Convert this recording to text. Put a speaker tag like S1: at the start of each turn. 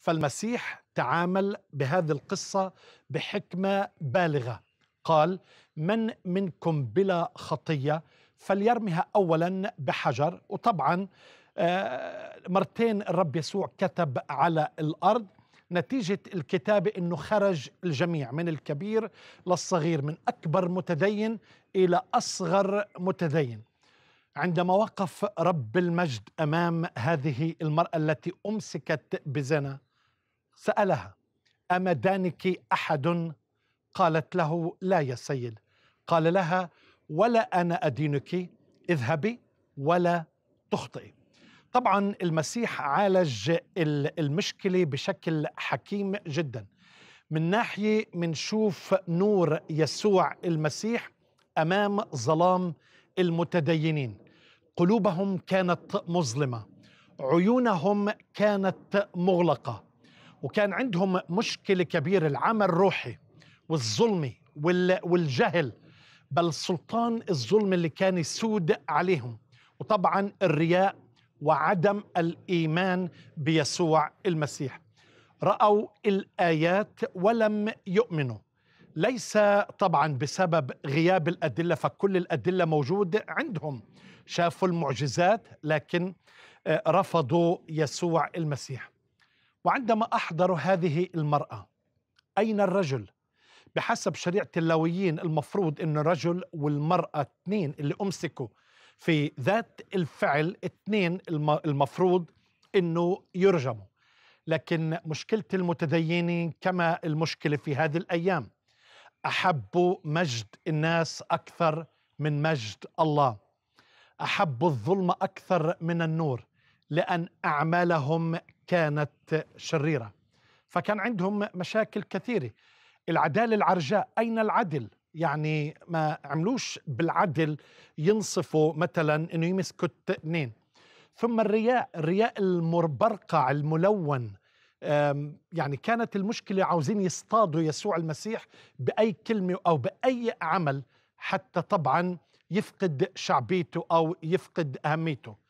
S1: فالمسيح تعامل بهذه القصة بحكمة بالغة قال من منكم بلا خطية فليرمها أولا بحجر وطبعا آه، مرتين الرب يسوع كتب على الأرض نتيجة الكتابة أنه خرج الجميع من الكبير للصغير من أكبر متدين إلى أصغر متدين عندما وقف رب المجد أمام هذه المرأة التي أمسكت بزنا سألها أما دانك أحد قالت له لا يا سيد قال لها ولا أنا أدينك اذهبي ولا تخطئي طبعا المسيح عالج المشكلة بشكل حكيم جدا من ناحية منشوف نور يسوع المسيح أمام ظلام المتدينين قلوبهم كانت مظلمة عيونهم كانت مغلقة وكان عندهم مشكله كبيره العمى الروحي والظلمه والجهل بل سلطان الظلم اللي كان يسود عليهم وطبعا الرياء وعدم الايمان بيسوع المسيح راوا الايات ولم يؤمنوا ليس طبعا بسبب غياب الادله فكل الادله موجود عندهم شافوا المعجزات لكن آه، رفضوا يسوع المسيح وعندما احضر هذه المراه اين الرجل بحسب شريعه اللاويين المفروض ان الرجل والمراه اثنين اللي امسكوا في ذات الفعل اثنين المفروض انه يرجموا لكن مشكله المتدينين كما المشكله في هذه الايام احبوا مجد الناس اكثر من مجد الله احبوا الظلم اكثر من النور لان اعمالهم كانت شريرة فكان عندهم مشاكل كثيرة العدالة العرجاء أين العدل؟ يعني ما عملوش بالعدل ينصفوا مثلا انه يمسكوا اثنين ثم الرياء الرياء المربرقع الملون يعني كانت المشكلة عاوزين يصطادوا يسوع المسيح بأي كلمة أو بأي عمل حتى طبعا يفقد شعبيته أو يفقد أهميته